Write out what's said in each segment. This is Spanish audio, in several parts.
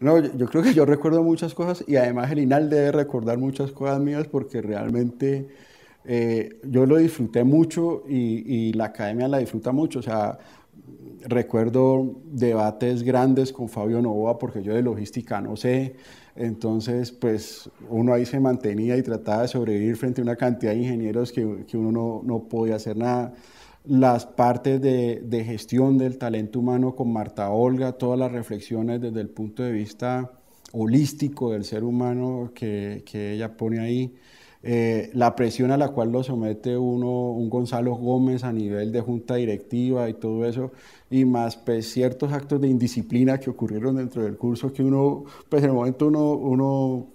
No, yo, creo que yo recuerdo muchas cosas y además el INAL debe recordar muchas cosas mías porque realmente eh, yo lo disfruté mucho y, la academia la disfruta mucho. O sea, recuerdo debates grandes con Fabio Novoa porque yo de logística no sé. Entonces, pues uno ahí se mantenía y trataba de sobrevivir frente a una cantidad de ingenieros que, que uno no, no, podía hacer nada las partes de, gestión del talento humano con Marta Olga, todas las reflexiones desde el punto de vista holístico del ser humano que, que ella pone ahí, eh, la presión a la cual lo somete uno, un Gonzalo Gómez a nivel de junta directiva y todo eso, y más pues, ciertos actos de indisciplina que ocurrieron dentro del curso que uno, pues en el momento uno, uno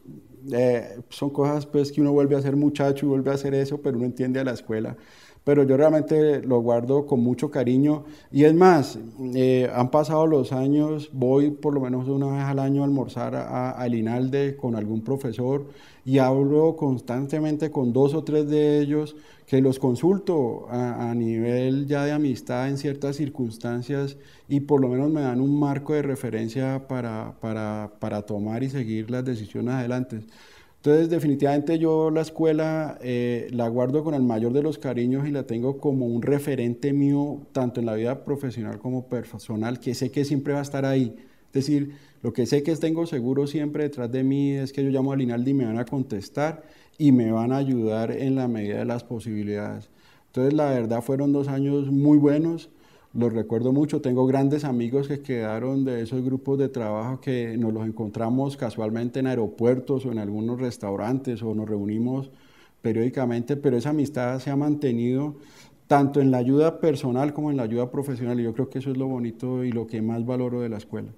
eh, son cosas pues que uno vuelve a ser muchacho y vuelve a hacer eso, pero uno entiende a la escuela pero yo realmente lo guardo con mucho cariño. Y es más, eh, han pasado los años, voy por lo menos una vez al año a almorzar a, a Linalde con algún profesor y hablo constantemente con dos o tres de ellos que los consulto a, nivel ya de amistad en ciertas circunstancias y por lo menos me dan un marco de referencia para, para tomar y seguir las decisiones adelante. Entonces, definitivamente yo la escuela eh, la guardo con el mayor de los cariños y la tengo como un referente mío, tanto en la vida profesional como personal, que sé que siempre va a estar ahí. Es decir, lo que sé que tengo seguro siempre detrás de mí es que yo llamo a Linaldi y me van a contestar y me van a ayudar en la medida de las posibilidades. Entonces, la verdad, fueron dos años muy buenos. Los recuerdo mucho, tengo grandes amigos que quedaron de esos grupos de trabajo que nos los encontramos casualmente en aeropuertos o en algunos restaurantes o nos reunimos periódicamente, pero esa amistad se ha mantenido tanto en la ayuda personal como en la ayuda profesional y yo creo que eso es lo bonito y lo que más valoro de la escuela.